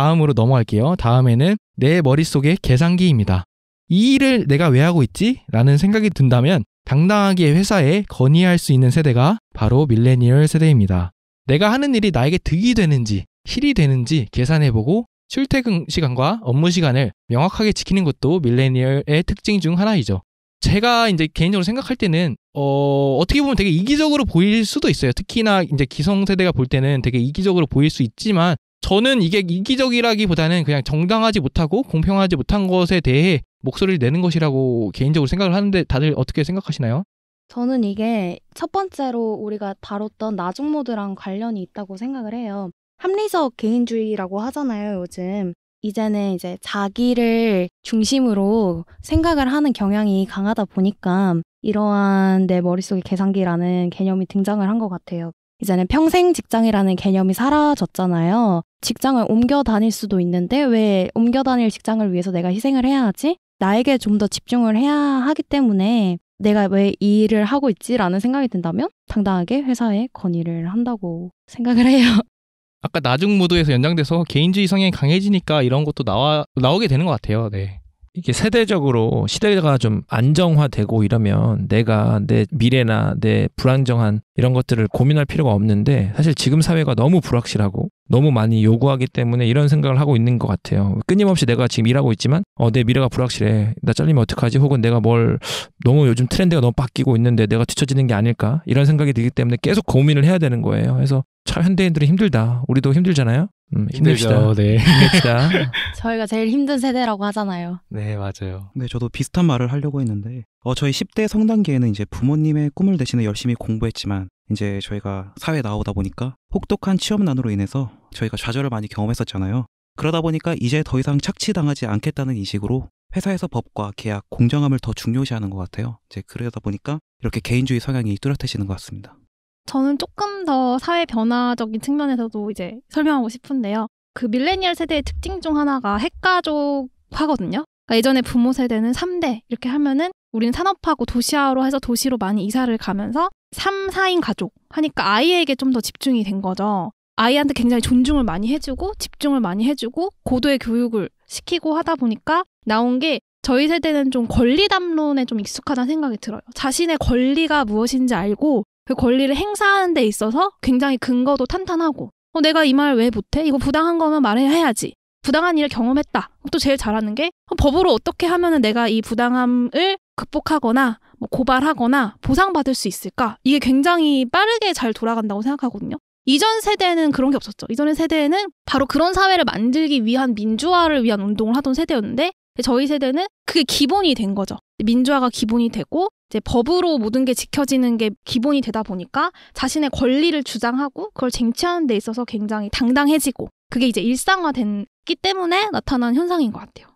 다음으로 넘어갈게요. 다음에는 내 머릿속의 계산기입니다. 이 일을 내가 왜 하고 있지? 라는 생각이 든다면 당당하게 회사에 건의할 수 있는 세대가 바로 밀레니얼 세대입니다. 내가 하는 일이 나에게 득이 되는지, 실이 되는지 계산해보고 출퇴근 시간과 업무 시간을 명확하게 지키는 것도 밀레니얼의 특징 중 하나이죠. 제가 이제 개인적으로 생각할 때는 어, 어떻게 보면 되게 이기적으로 보일 수도 있어요. 특히나 이제 기성세대가 볼 때는 되게 이기적으로 보일 수 있지만 저는 이게 이기적이라기보다는 그냥 정당하지 못하고 공평하지 못한 것에 대해 목소리를 내는 것이라고 개인적으로 생각을 하는데 다들 어떻게 생각하시나요? 저는 이게 첫 번째로 우리가 다뤘던 나중모드랑 관련이 있다고 생각을 해요. 합리적 개인주의라고 하잖아요, 요즘. 이제는 이제 자기를 중심으로 생각을 하는 경향이 강하다 보니까 이러한 내 머릿속의 계산기라는 개념이 등장을 한 것 같아요. 이제는 평생 직장이라는 개념이 사라졌잖아요. 직장을 옮겨 다닐 수도 있는데 왜 옮겨 다닐 직장을 위해서 내가 희생을 해야 하지? 나에게 좀 더 집중을 해야 하기 때문에 내가 왜 이 일을 하고 있지라는 생각이 든다면 당당하게 회사에 건의를 한다고 생각을 해요. 아까 나중 무드에서 연장돼서 개인주의 성향이 강해지니까 이런 것도 나와 나오게 되는 것 같아요. 네. 이게 세대적으로 시대가 좀 안정화되고 이러면 내가 내 미래나 내 불안정한 이런 것들을 고민할 필요가 없는데 사실 지금 사회가 너무 불확실하고 너무 많이 요구하기 때문에 이런 생각을 하고 있는 것 같아요. 끊임없이 내가 지금 일하고 있지만 어, 내 미래가 불확실해. 나 잘리면 어떡하지? 혹은 내가 뭘 너무 요즘 트렌드가 너무 바뀌고 있는데 내가 뒤처지는 게 아닐까? 이런 생각이 들기 때문에 계속 고민을 해야 되는 거예요. 그래서 참 현대인들이 힘들다. 우리도 힘들잖아요. 음, 힘내시다. 네. 힘냅시다. 저희가 제일 힘든 세대라고 하잖아요. 네, 맞아요. 네, 저도 비슷한 말을 하려고 했는데, 어, 저희 10대 성단기에는 이제 부모님의 꿈을 대신에 열심히 공부했지만, 이제 저희가 사회 나오다 보니까 혹독한 취업난으로 인해서 저희가 좌절을 많이 경험했었잖아요. 그러다 보니까 이제 더 이상 착취당하지 않겠다는 인식으로 회사에서 법과 계약, 공정함을 더 중요시하는 것 같아요. 이제 그러다 보니까 이렇게 개인주의 성향이 뚜렷해지는 것 같습니다. 저는 조금 더 사회 변화적인 측면에서도 이제 설명하고 싶은데요. 그 밀레니얼 세대의 특징 중 하나가 핵가족 하거든요. 그러니까 예전에 부모 세대는 3대 이렇게 하면은 우리는 산업하고 도시화로 해서 도시로 많이 이사를 가면서 3, 4인 가족 하니까 아이에게 좀 더 집중이 된 거죠. 아이한테 굉장히 존중을 많이 해주고 집중을 많이 해주고 고도의 교육을 시키고 하다 보니까 나온 게 저희 세대는 좀 권리담론에 좀 익숙하다는 생각이 들어요. 자신의 권리가 무엇인지 알고 그 권리를 행사하는 데 있어서 굉장히 근거도 탄탄하고 어, 내가 이 말 왜 못해? 이거 부당한 거면 말해야지. 부당한 일을 경험했다. 어, 또 제일 잘하는 게 어, 법으로 어떻게 하면 내가 이 부당함을 극복하거나 뭐 고발하거나 보상받을 수 있을까? 이게 굉장히 빠르게 잘 돌아간다고 생각하거든요. 이전 세대는 그런 게 없었죠. 이전 세대에는 바로 그런 사회를 만들기 위한 민주화를 위한 운동을 하던 세대였는데 저희 세대는 그게 기본이 된 거죠. 민주화가 기본이 되고 이제 법으로 모든 게 지켜지는 게 기본이 되다 보니까 자신의 권리를 주장하고 그걸 쟁취하는 데 있어서 굉장히 당당해지고 그게 이제 일상화됐기 때문에 나타난 현상인 것 같아요.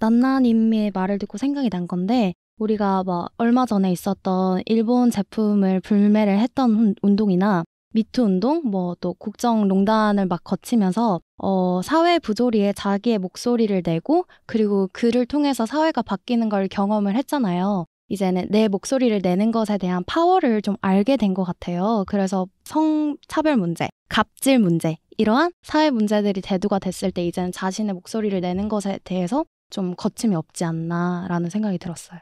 난나님의 말을 듣고 생각이 난 건데 우리가 막 얼마 전에 있었던 일본 제품을 불매를 했던 운동이나 미투 운동, 뭐또 국정농단을 막 거치면서 어, 사회 부조리에 자기의 목소리를 내고 그리고 그를 통해서 사회가 바뀌는 걸 경험을 했잖아요. 이제는 내 목소리를 내는 것에 대한 파워를 좀 알게 된 것 같아요. 그래서 성차별 문제, 갑질 문제, 이러한 사회 문제들이 대두가 됐을 때 이제는 자신의 목소리를 내는 것에 대해서 좀 거침이 없지 않나라는 생각이 들었어요.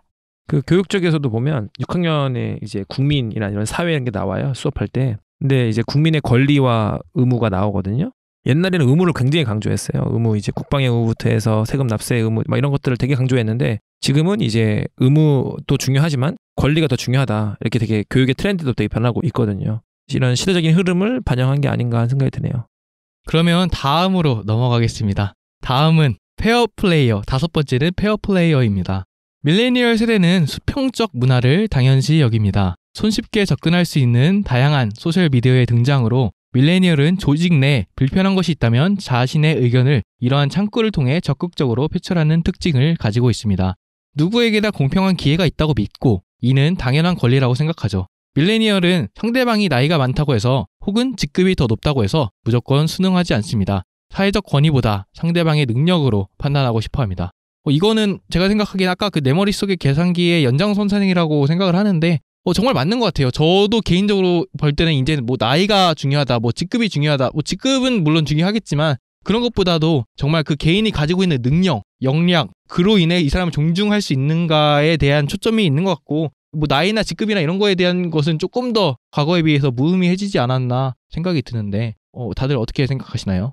그 교육 쪽에서도 보면 6학년에 이제 국민이나 이런 사회 이런 게 나와요. 수업할 때. 근데 네, 이제 국민의 권리와 의무가 나오거든요. 옛날에는 의무를 굉장히 강조했어요. 의무 이제 국방의 의무부터 해서 세금 납세의 의무 막 이런 것들을 되게 강조했는데 지금은 이제 의무도 중요하지만 권리가 더 중요하다 이렇게 되게 교육의 트렌드도 되게 변하고 있거든요. 이런 시대적인 흐름을 반영한 게 아닌가 하는 생각이 드네요. 그러면 다음으로 넘어가겠습니다. 다음은 페어 플레이어 다섯 번째는 페어 플레이어입니다. 밀레니얼 세대는 수평적 문화를 당연시 여깁니다. 손쉽게 접근할 수 있는 다양한 소셜미디어의 등장으로 밀레니얼은 조직 내 불편한 것이 있다면 자신의 의견을 이러한 창구를 통해 적극적으로 표출하는 특징을 가지고 있습니다. 누구에게나 공평한 기회가 있다고 믿고 이는 당연한 권리라고 생각하죠. 밀레니얼은 상대방이 나이가 많다고 해서 혹은 직급이 더 높다고 해서 무조건 순응하지 않습니다. 사회적 권위보다 상대방의 능력으로 판단하고 싶어 합니다. 어, 이거는 제가 생각하기엔 아까 그 내 머릿속의 계산기의 연장선상이라고 생각을 하는데 어, 정말 맞는 것 같아요. 저도 개인적으로 볼 때는 이제 뭐 나이가 중요하다, 뭐 직급이 중요하다, 뭐 직급은 물론 중요하겠지만 그런 것보다도 정말 그 개인이 가지고 있는 능력, 역량, 그로 인해 이 사람을 존중할 수 있는가에 대한 초점이 있는 것 같고 뭐 나이나 직급이나 이런 거에 대한 것은 조금 더 과거에 비해서 무의미해지지 않았나 생각이 드는데 어, 다들 어떻게 생각하시나요?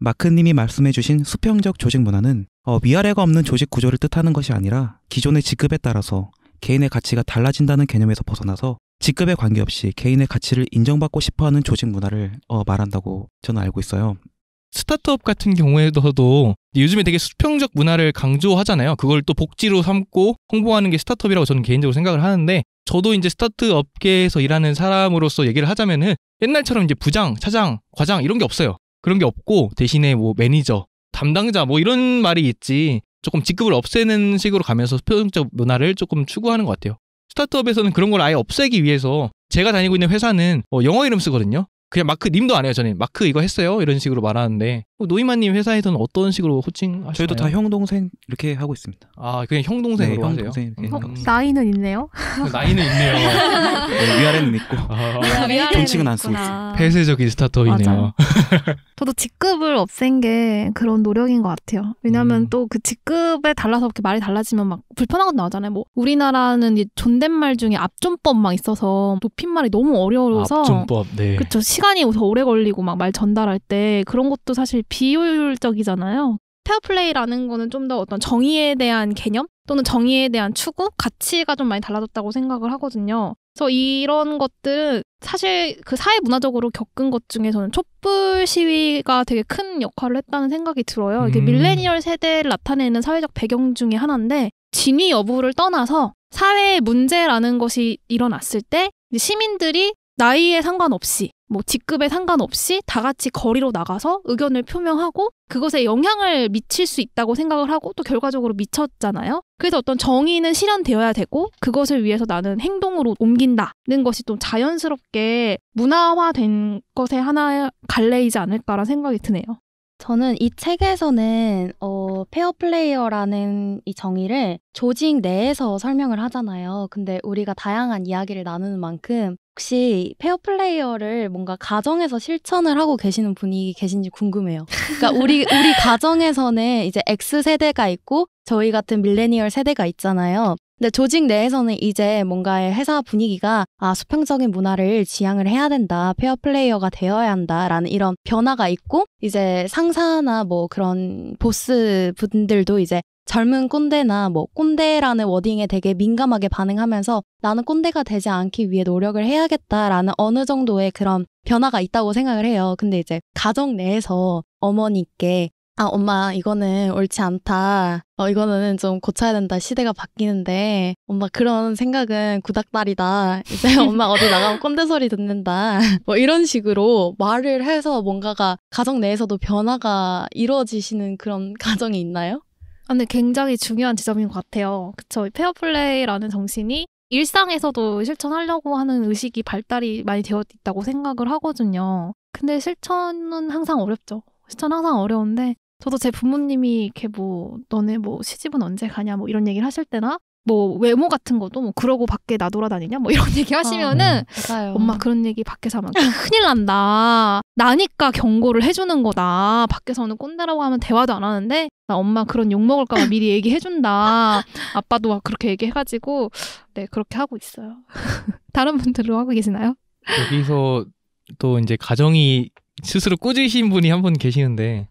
마크님이 말씀해주신 수평적 조직 문화는 어, 위아래가 없는 조직 구조를 뜻하는 것이 아니라 기존의 직급에 따라서 개인의 가치가 달라진다는 개념에서 벗어나서 직급에 관계없이 개인의 가치를 인정받고 싶어 하는 조직 문화를 어, 말한다고 저는 알고 있어요. 스타트업 같은 경우에도 요즘에 되게 수평적 문화를 강조하잖아요. 그걸 또 복지로 삼고 홍보하는 게 스타트업이라고 저는 개인적으로 생각을 하는데 저도 이제 스타트업계에서 일하는 사람으로서 얘기를 하자면은 옛날처럼 이제 부장, 차장, 과장 이런 게 없어요. 그런 게 없고 대신에 뭐 매니저, 담당자 뭐 이런 말이 있지 조금 직급을 없애는 식으로 가면서 표정적 문화를 조금 추구하는 것 같아요. 스타트업에서는 그런 걸 아예 없애기 위해서 제가 다니고 있는 회사는 어, 영어 이름 쓰거든요. 그냥 마크 님도 안 해요. 저는 마크 이거 했어요. 이런 식으로 말하는데 어, 노이만님 회사에서는 어떤 식으로 호칭 하시나요? 저희도 다 형 동생 이렇게 하고 있습니다. 아 그냥 형 동생으로 네, 하세요? 동생 이렇게. 어, 음. 나이는 있네요. 네, 나이는 있네요. 네, 위아래는 있고 아, 동치은 아, 안 쓰고 있어요. 폐쇄적인 스타터이네요. 저도 직급을 없앤 게 그런 노력인 것 같아요. 왜냐하면 음. 또그 직급에 달라서 그렇게 말이 달라지면 막 불편한 것도 나잖아요. 뭐 우리나라는 이 존댓말 중에 앞존법 막 있어서 높임말이 너무 어려워서 앞존법, 네. 그렇죠. 시간이 더 오래 걸리고 막 말 전달할 때 그런 것도 사실 비효율적이잖아요. 페어플레이라는 거는 좀 더 어떤 정의에 대한 개념 또는 정의에 대한 추구 가치가 좀 많이 달라졌다고 생각을 하거든요. 그래서 이런 것들은 사실 그 사회 문화적으로 겪은 것 중에 서는 촛불 시위가 되게 큰 역할을 했다는 생각이 들어요. 이게 음. 밀레니얼 세대를 나타내는 사회적 배경 중의 하나인데 진위 여부를 떠나서 사회의 문제라는 것이 일어났을 때 시민들이 나이에 상관없이 뭐 직급에 상관없이 다 같이 거리로 나가서 의견을 표명하고 그것에 영향을 미칠 수 있다고 생각을 하고 또 결과적으로 미쳤잖아요. 그래서 어떤 정의는 실현되어야 되고 그것을 위해서 나는 행동으로 옮긴다는 것이 좀 자연스럽게 문화화된 것의 하나 갈래이지 않을까라는 생각이 드네요. 저는 이 책에서는 어, 페어플레이어라는 이 정의를 조직 내에서 설명을 하잖아요. 근데 우리가 다양한 이야기를 나누는 만큼 혹시 페어플레이어를 뭔가 가정에서 실천을 하고 계시는 분이 계신지 궁금해요. 그러니까 우리 우리 가정에서는 이제 X 세대가 있고 저희 같은 밀레니얼 세대가 있잖아요. 근데 조직 내에서는 이제 뭔가의 회사 분위기가 아 수평적인 문화를 지향을 해야 된다, 페어 플레이어가 되어야 한다라는 이런 변화가 있고 이제 상사나 뭐 그런 보스 분들도 이제 젊은 꼰대나 뭐 꼰대라는 워딩에 되게 민감하게 반응하면서 나는 꼰대가 되지 않기 위해 노력을 해야겠다라는 어느 정도의 그런 변화가 있다고 생각을 해요. 근데 이제 가정 내에서 어머니께 아, 엄마, 이거는 옳지 않다. 어, 이거는 좀 고쳐야 된다. 시대가 바뀌는데. 엄마, 그런 생각은 구닥다리다. 이제 엄마 어디 나가면 꼰대 소리 듣는다. 뭐 이런 식으로 말을 해서 뭔가가 가정 내에서도 변화가 이루어지시는 그런 가정이 있나요? 아, 근데 굉장히 중요한 지점인 것 같아요. 그쵸. 페어플레이라는 정신이 일상에서도 실천하려고 하는 의식이 발달이 많이 되어 있다고 생각을 하거든요. 근데 실천은 항상 어렵죠. 실천 항상 어려운데 저도 제 부모님이 이렇게 뭐 너네 뭐 시집은 언제 가냐 뭐 이런 얘기를 하실 때나 뭐 외모 같은 것도 뭐 그러고 밖에 나돌아다니냐 뭐 이런 얘기 하시면은 아, 네. 엄마 그런 얘기 밖에서 하면 아, 큰일 난다 나니까 경고를 해주는 거다 밖에서는 꼰대라고 하면 대화도 안 하는데 나 엄마 그런 욕 먹을까봐 미리 얘기해준다 아빠도 막 그렇게 얘기해가지고 네 그렇게 하고 있어요 다른 분들로 하고 계시나요? 여기서 또 이제 가정이 스스로 꾸지신 분이 한 분 계시는데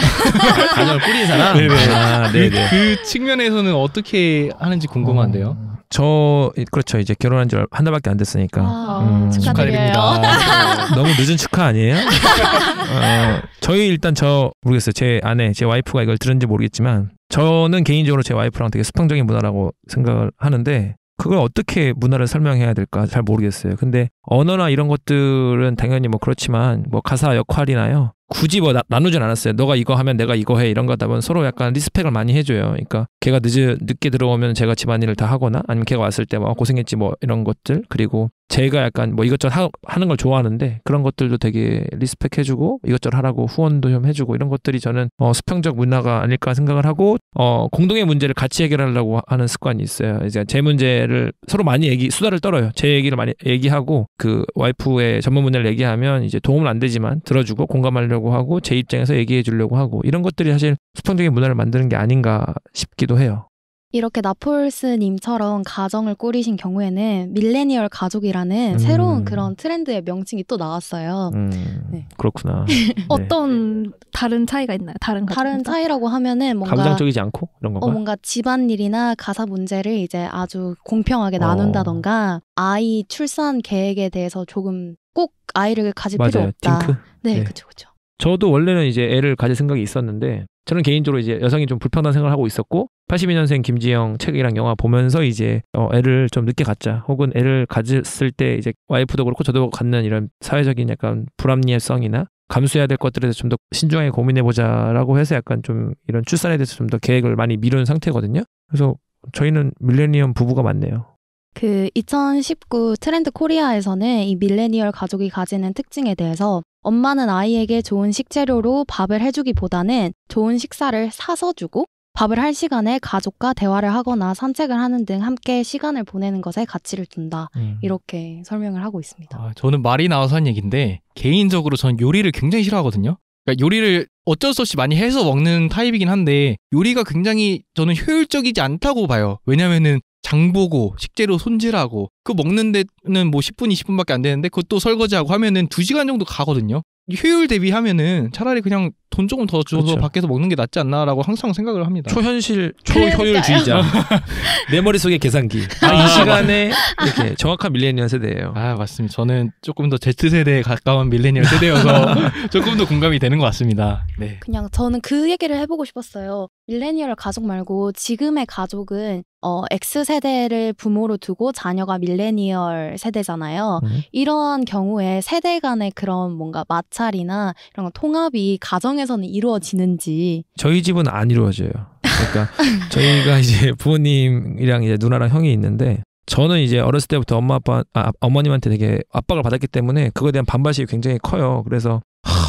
가정을 꾸린 사람. 네네. 네. 아, 네네. 그, 네. 그, 측면에서는 어떻게 하는지 궁금한데요. 어, 저 그렇죠 이제 결혼한 지 한 달밖에 안 됐으니까 아, 음, 축하드립니다. 아, 너무 늦은 축하 아니에요? 어, 저희 일단 저 모르겠어요 제 아내 제 와이프가 이걸 들은지 모르겠지만 저는 개인적으로 제 와이프랑 되게 수평적인 문화라고 생각을 하는데 그걸 어떻게 문화를 설명해야 될까 잘 모르겠어요. 근데 언어나 이런 것들은 당연히 뭐 그렇지만 뭐 가사 역할이나요. 굳이 뭐 나, 누진 않았어요. 너가 이거 하면 내가 이거 해 이런 거다 보면 서로 약간 리스펙을 많이 해줘요. 그러니까 걔가 늦 늦게 들어오면 제가 집안일을 다 하거나 아니면 걔가 왔을 때뭐 아, 고생했지 뭐 이런 것들 그리고 제가 약간 뭐 이것저것 하, 하는 걸 좋아하는데 그런 것들도 되게 리스펙해주고 이것저것 하라고 후원도 좀 해주고 이런 것들이 저는 어, 수평적 문화가 아닐까 생각을 하고 어, 공동의 문제를 같이 해결하려고 하는 습관이 있어요. 이제 제 문제를 서로 많이 얘기 수다를 떨어요. 제 얘기를 많이 얘기하고 그 와이프의 전문 문야를 얘기하면 이제 도움은 안 되지만 들어주고 공감하려고 하고 제 입장에서 얘기해 주려고 하고 이런 것들이 사실 수평적인 문화를 만드는 게 아닌가 싶기도 해요. 이렇게 나폴스님처럼 가정을 꾸리신 경우에는 밀레니얼 가족이라는 음. 새로운 그런 트렌드의 명칭이 또 나왔어요. 음. 네. 그렇구나. 네. 어떤 다른 차이가 있나요? 다른 가정 다 차이라고 하면은 뭔가 감정적이지 않고 이런 건가? 어, 뭔가 집안 일이나 가사 문제를 이제 아주 공평하게 어. 나눈다던가 아이 출산 계획에 대해서 조금 꼭 아이를 가질 맞아요. 필요 없다. 딩크? 네, 그렇죠, 그렇죠. 저도 원래는 이제 애를 가질 생각이 있었는데 저는 개인적으로 이제 여성이 좀 불편한 생각을 하고 있었고 82년생 김지영 책이랑 영화 보면서 이제 어, 애를 좀 늦게 갖자 혹은 애를 가졌을 때 이제 와이프도 그렇고 저도 갖는 이런 사회적인 약간 불합리성이나 감수해야 될 것들에 대해서 좀 더 신중하게 고민해보자라고 해서 약간 좀 이런 출산에 대해서 좀 더 계획을 많이 미룬 상태거든요. 그래서 저희는 밀레니엄 부부가 맞네요. 그 2019 트렌드 코리아에서는 이 밀레니얼 가족이 가지는 특징에 대해서 엄마는 아이에게 좋은 식재료로 밥을 해주기보다는 좋은 식사를 사서 주고 밥을 할 시간에 가족과 대화를 하거나 산책을 하는 등 함께 시간을 보내는 것에 가치를 둔다. 음. 이렇게 설명을 하고 있습니다. 아, 저는 말이 나와서 한 얘기인데 개인적으로 저는 요리를 굉장히 싫어하거든요. 그러니까 요리를 어쩔 수 없이 많이 해서 먹는 타입이긴 한데 요리가 굉장히 저는 효율적이지 않다고 봐요. 왜냐면은 장보고 식재료 손질하고 그 먹는 데는 뭐 10분 20분밖에 안 되는데 그것도 설거지하고 하면은 2시간 정도 가거든요. 효율 대비하면은 차라리 그냥 돈 조금 더 줘서 그렇죠. 밖에서 먹는 게 낫지 않나라고 항상 생각을 합니다. 초현실 초효율주의자. 아. 내 머릿속에 계산기. 아, 이 아, 시간에 이렇게 정확한 밀레니얼 세대예요. 아, 맞습니다. 저는 조금 더 Z 세대에 가까운 밀레니얼 세대여서 조금 더 공감이 되는 것 같습니다. 네. 그냥 저는 그 얘기를 해 보고 싶었어요. 밀레니얼 가족 말고 지금의 가족은 어, X세대를 부모로 두고 자녀가 밀레니얼 세대잖아요. 음. 이러한 경우에 세대 간의 그런 뭔가 마찰이나 이런 통합이 가정 가정에서는 이루어지는지 저희 집은 안 이루어져요. 그러니까 저희가 이제 부모님이랑 이제 누나랑 형이 있는데 저는 이제 어렸을 때부터 엄마 아빠 아, 어머님한테 되게 압박을 받았기 때문에 그거에 대한 반발심이 굉장히 커요. 그래서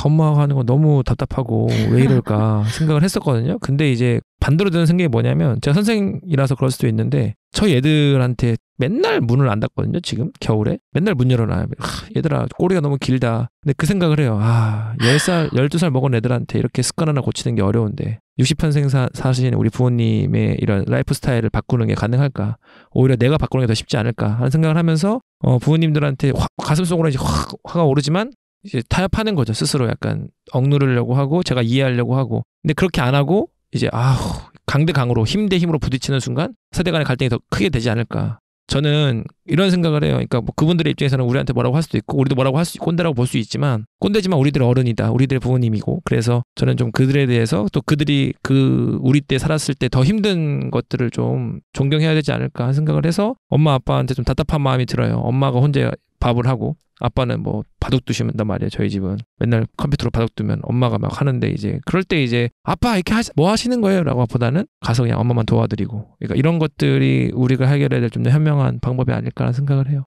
엄마가 하는 거 너무 답답하고 왜 이럴까 생각을 했었거든요. 근데 이제 반대로 드는 생각이 뭐냐면 제가 선생이라서 그럴 수도 있는데 저희 애들한테 맨날 문을 안 닫거든요. 지금 겨울에 맨날 문 열어놔요. 하, 얘들아 꼬리가 너무 길다. 근데 그 생각을 해요. 아 10살 12살 먹은 애들한테 이렇게 습관 하나 고치는 게 어려운데 60편생 사, 사신 우리 부모님의 이런 라이프 스타일을 바꾸는 게 가능할까? 오히려 내가 바꾸는 게 더 쉽지 않을까 하는 생각을 하면서 어, 부모님들한테 확, 가슴속으로 이제 확 화가 오르지만 이제 타협하는 거죠. 스스로 약간 억누르려고 하고 제가 이해하려고 하고. 근데 그렇게 안 하고 이제 아우 강대 강으로 힘대 힘으로 부딪히는 순간 세대 간의 갈등이 더 크게 되지 않을까. 저는 이런 생각을 해요. 그러니까 뭐 그분들의 입장에서는 우리한테 뭐라고 할 수도 있고 우리도 뭐라고 할 수 있고 꼰대라고 볼 수 있지만 꼰대지만 우리들의 어른이다. 우리들의 부모님이고 그래서 저는 좀 그들에 대해서 또 그들이 그 우리 때 살았을 때 더 힘든 것들을 좀 존경해야 되지 않을까 하는 생각을 해서 엄마 아빠한테 좀 답답한 마음이 들어요. 엄마가 혼자 밥을 하고 아빠는 뭐 바둑 두시면단 말이에요 저희 집은 맨날 컴퓨터로 바둑 두면 엄마가 막 하는데 이제 그럴 때 이제 아빠 이렇게 하시, 뭐 하시는 거예요 라고 보다는 가서 그냥 엄마만 도와드리고 그러니까 이런 것들이 우리가 해결해야 될 좀 더 현명한 방법이 아닐까라는 생각을 해요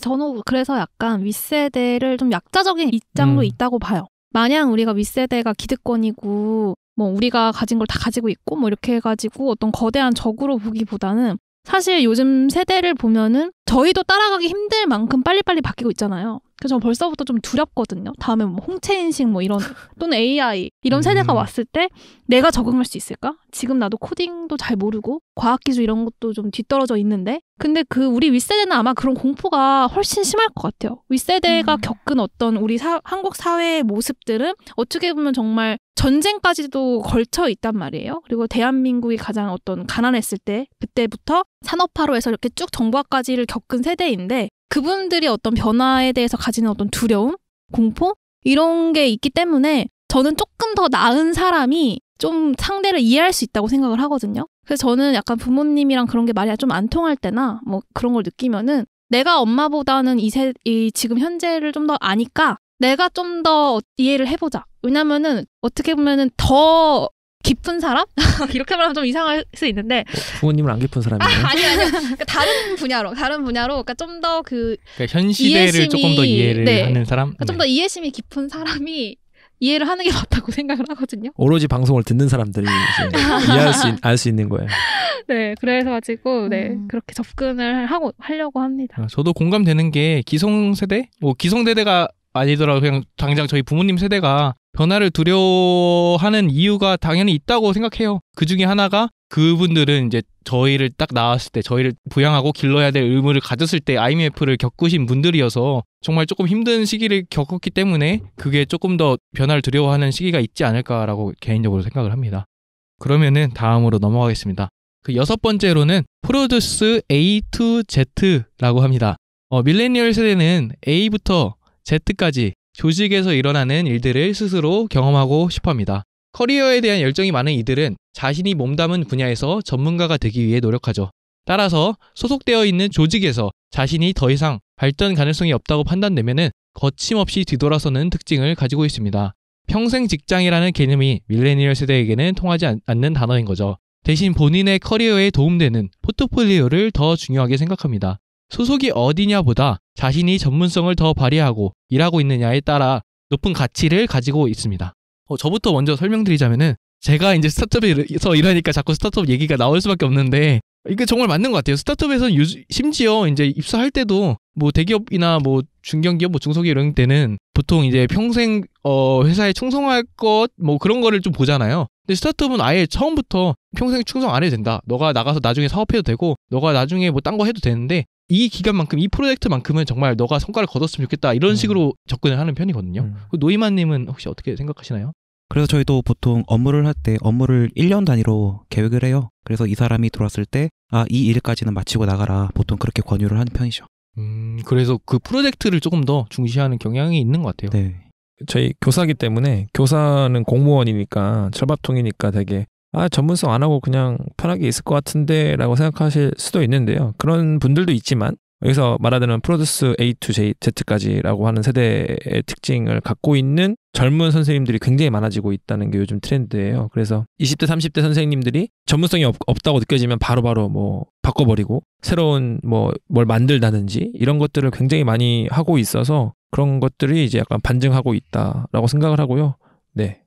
저는 그래서 약간 윗세대를 좀 약자적인 입장도 음. 있다고 봐요 마냥 우리가 윗세대가 기득권이고 뭐 우리가 가진 걸 다 가지고 있고 뭐 이렇게 해가지고 어떤 거대한 적으로 보기보다는 사실 요즘 세대를 보면은 저희도 따라가기 힘들 만큼 빨리빨리 바뀌고 있잖아요. 그래서 벌써부터 좀 두렵거든요. 다음에 뭐 홍채 인식 뭐 이런 또는 AI 이런 세대가 음. 왔을 때 내가 적응할 수 있을까? 지금 나도 코딩도 잘 모르고 과학 기술 이런 것도 좀 뒤떨어져 있는데 근데 그 우리 윗세대는 아마 그런 공포가 훨씬 심할 것 같아요. 윗세대가 음. 겪은 어떤 우리 사, 한국 사회의 모습들은 어떻게 보면 정말 전쟁까지도 걸쳐 있단 말이에요. 그리고 대한민국이 가장 어떤 가난했을 때 그때부터 산업화로 해서 이렇게 쭉 정부화까지를 겪 겪은 세대인데 그분들이 어떤 변화에 대해서 가지는 어떤 두려움, 공포 이런 게 있기 때문에 저는 조금 더 나은 사람이 좀 상대를 이해할 수 있다고 생각을 하거든요. 그래서 저는 약간 부모님이랑 그런 게 말이 좀안 통할 때나 뭐 그런 걸 느끼면은 내가 엄마보다는 이, 세, 이 지금 현재를 좀 더 아니까 내가 좀 더 이해를 해보자. 왜냐면은 어떻게 보면은 더 깊은 사람? 이렇게 말하면 좀 이상할 수 있는데 부모님은 안 깊은 사람이에요. 아, 아니 아니요. 그러니까 다른 분야로 다른 분야로 그러니까 좀 더 그 그러니까 현 시대를 이해심이, 조금 더 이해를 네. 하는 사람. 그러니까 좀더 네. 이해심이 깊은 사람이 이해를 하는 게 맞다고 생각을 하거든요. 오로지 방송을 듣는 사람들이 이해할 수, 알수 있는 거예요. 네, 그래서 가지고 네 음. 그렇게 접근을 하고 하려고 합니다. 아, 저도 공감되는 게 기성 세대, 뭐 기성 세대가 아니더라도 그냥 당장 저희 부모님 세대가 변화를 두려워하는 이유가 당연히 있다고 생각해요. 그 중에 하나가 그분들은 이제 저희를 딱 나왔을 때 저희를 부양하고 길러야 될 의무를 가졌을 때 IMF를 겪으신 분들이어서 정말 조금 힘든 시기를 겪었기 때문에 그게 조금 더 변화를 두려워하는 시기가 있지 않을까라고 개인적으로 생각을 합니다. 그러면은 다음으로 넘어가겠습니다. 그 여섯 번째로는 프로듀스 A to Z라고 합니다. 어, 밀레니얼 세대는 A부터 Z까지 조직에서 일어나는 일들을 스스로 경험하고 싶어 합니다. 커리어에 대한 열정이 많은 이들은 자신이 몸담은 분야에서 전문가가 되기 위해 노력하죠. 따라서 소속되어 있는 조직에서 자신이 더 이상 발전 가능성이 없다고 판단되면 거침없이 뒤돌아서는 특징을 가지고 있습니다. 평생 직장이라는 개념이 밀레니얼 세대에게는 통하지 않는 단어인 거죠. 대신 본인의 커리어에 도움되는 포트폴리오를 더 중요하게 생각합니다. 소속이 어디냐보다 자신이 전문성을 더 발휘하고 일하고 있느냐에 따라 높은 가치를 가지고 있습니다. 어, 저부터 먼저 설명드리자면은 제가 이제 스타트업에서 일하니까 자꾸 스타트업 얘기가 나올 수밖에 없는데 이게 정말 맞는 것 같아요. 스타트업에서는 유지, 심지어 이제 입사할 때도 뭐 대기업이나 뭐 중견기업, 뭐 중소기업 이런 때는 보통 이제 평생 어 회사에 충성할 것뭐 그런 거를 좀 보잖아요. 근데 스타트업은 아예 처음부터 평생 충성 안 해도 된다. 너가 나가서 나중에 사업해도 되고, 너가 나중에 뭐 딴 거 해도 되는데 이 기간만큼 이 프로젝트만큼은 정말 너가 성과를 거뒀으면 좋겠다 이런 음. 식으로 음. 접근을 하는 편이거든요. 음. 노이만님은 혹시 어떻게 생각하시나요? 그래서 저희도 보통 업무를 할 때 업무를 1년 단위로 계획을 해요. 그래서 이 사람이 들어왔을 때 아 이 일까지는 마치고 나가라 보통 그렇게 권유를 하는 편이죠. 음 그래서 그 프로젝트를 조금 더 중시하는 경향이 있는 것 같아요. 네. 저희 교사기 때문에 교사는 공무원이니까 철밥통이니까 되게 아, 전문성 안 하고 그냥 편하게 있을 것 같은데 라고 생각하실 수도 있는데요. 그런 분들도 있지만 여기서 말하는 프로듀스 A to Z, Z까지라고 하는 세대의 특징을 갖고 있는 젊은 선생님들이 굉장히 많아지고 있다는 게 요즘 트렌드예요. 그래서 20대, 30대 선생님들이 전문성이 없, 다고 느껴지면 바로바로 바로 뭐 바꿔버리고 새로운 뭐 뭘 만들다든지 이런 것들을 굉장히 많이 하고 있어서 그런 것들이 이제 약간 반증하고 있다라고 생각을 하고요. 네.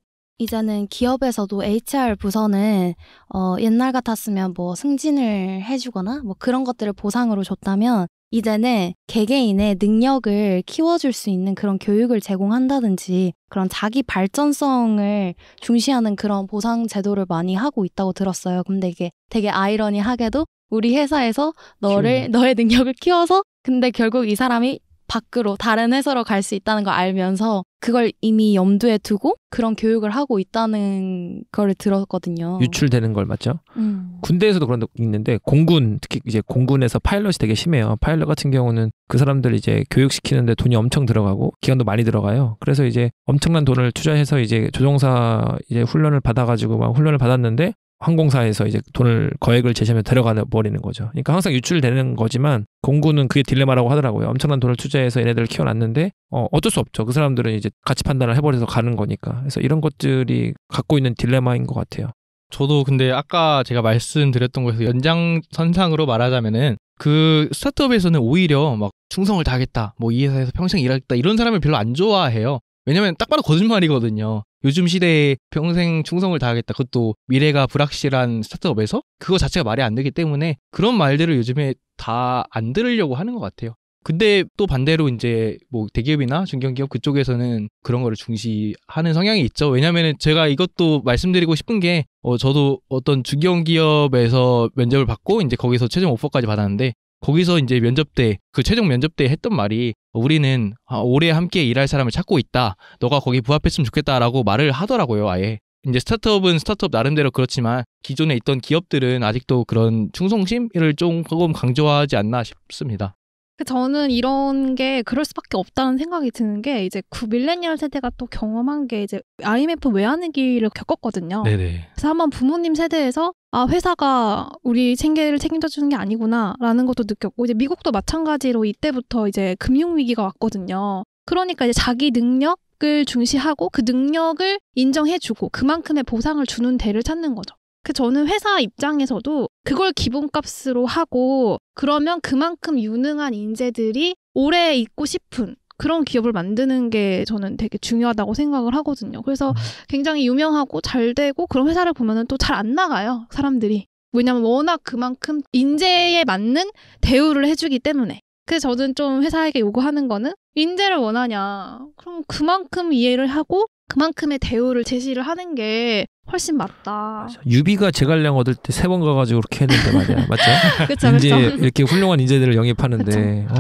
이제는 기업에서도 HR 부서는 어, 옛날 같았으면 뭐 승진을 해주거나 뭐 그런 것들을 보상으로 줬다면 이제는 개개인의 능력을 키워줄 수 있는 그런 교육을 제공한다든지 그런 자기 발전성을 중시하는 그런 보상 제도를 많이 하고 있다고 들었어요. 근데 이게 되게 아이러니하게도 우리 회사에서 너를 음. 너의 능력을 키워서 근데 결국 이 사람이 밖으로 다른 회사로 갈 수 있다는 걸 알면서 그걸 이미 염두에 두고 그런 교육을 하고 있다는 걸 들었거든요. 유출되는 걸 맞죠? 음. 군대에서도 그런 데 있는데 공군 특히 이제 공군에서 파일럿이 되게 심해요. 파일럿 같은 경우는 그 사람들 이제 교육시키는데 돈이 엄청 들어가고 기간도 많이 들어가요. 그래서 이제 엄청난 돈을 투자해서 이제 조종사 이제 훈련을 받아가지고 막 훈련을 받았는데 항공사에서 이제 돈을 거액을 제시하면 데려가 버리는 거죠. 그러니까 항상 유출되는 거지만 공군은 그게 딜레마라고 하더라고요. 엄청난 돈을 투자해서 얘네들을 키워놨는데 어, 어쩔 수 없죠. 그 사람들은 이제 가치 판단을 해버려서 가는 거니까. 그래서 이런 것들이 갖고 있는 딜레마인 것 같아요. 저도 근데 아까 제가 말씀드렸던 거에서 연장선상으로 말하자면은 그 스타트업에서는 오히려 막 충성을 다하겠다, 뭐 이 회사에서 평생 일하겠다 이런 사람을 별로 안 좋아해요. 왜냐면 딱 봐도 거짓말이거든요. 요즘 시대에 평생 충성을 다하겠다. 그것도 미래가 불확실한 스타트업에서 그거 자체가 말이 안 되기 때문에 그런 말들을 요즘에 다 안 들으려고 하는 것 같아요. 근데 또 반대로 이제 뭐 대기업이나 중견기업 그쪽에서는 그런 거를 중시하는 성향이 있죠. 왜냐면은 제가 이것도 말씀드리고 싶은 게어 저도 어떤 중견기업에서 면접을 받고 이제 거기서 최종 오퍼까지 받았는데 거기서 이제 면접 때 그 최종 면접 때 했던 말이 우리는 아, 오래 함께 일할 사람을 찾고 있다. 너가 거기 부합했으면 좋겠다라고 말을 하더라고요, 아예. 이제 스타트업은 스타트업 나름대로 그렇지만 기존에 있던 기업들은 아직도 그런 충성심을 조금 강조하지 않나 싶습니다. 그 저는 이런 게 그럴 수밖에 없다는 생각이 드는 게 이제 구 밀레니얼 세대가 또 경험한 게 이제 IMF 외환위기를 겪었거든요. 네네. 그래서 한번 부모님 세대에서 아, 회사가 우리 생계를 책임져 주는 게 아니구나라는 것도 느꼈고, 이제 미국도 마찬가지로 이때부터 이제 금융위기가 왔거든요. 그러니까 이제 자기 능력을 중시하고 그 능력을 인정해주고 그만큼의 보상을 주는 데를 찾는 거죠. 그 저는 회사 입장에서도 그걸 기본값으로 하고 그러면 그만큼 유능한 인재들이 오래 있고 싶은 그런 기업을 만드는 게 저는 되게 중요하다고 생각을 하거든요. 그래서 음. 굉장히 유명하고 잘 되고 그런 회사를 보면은 또 잘 안 나가요. 사람들이. 왜냐면 워낙 그만큼 인재에 맞는 대우를 해주기 때문에. 그래서 저는 좀 회사에게 요구하는 거는 인재를 원하냐. 그럼 그만큼 이해를 하고 그만큼의 대우를 제시를 하는 게 훨씬 맞다. 맞아. 유비가 재갈량 얻을 때 세 번 가가지고 그렇게 했는데 맞아, 야 맞죠? 그쵸, 그쵸. 인 이렇게 훌륭한 인재들을 영입하는데 아,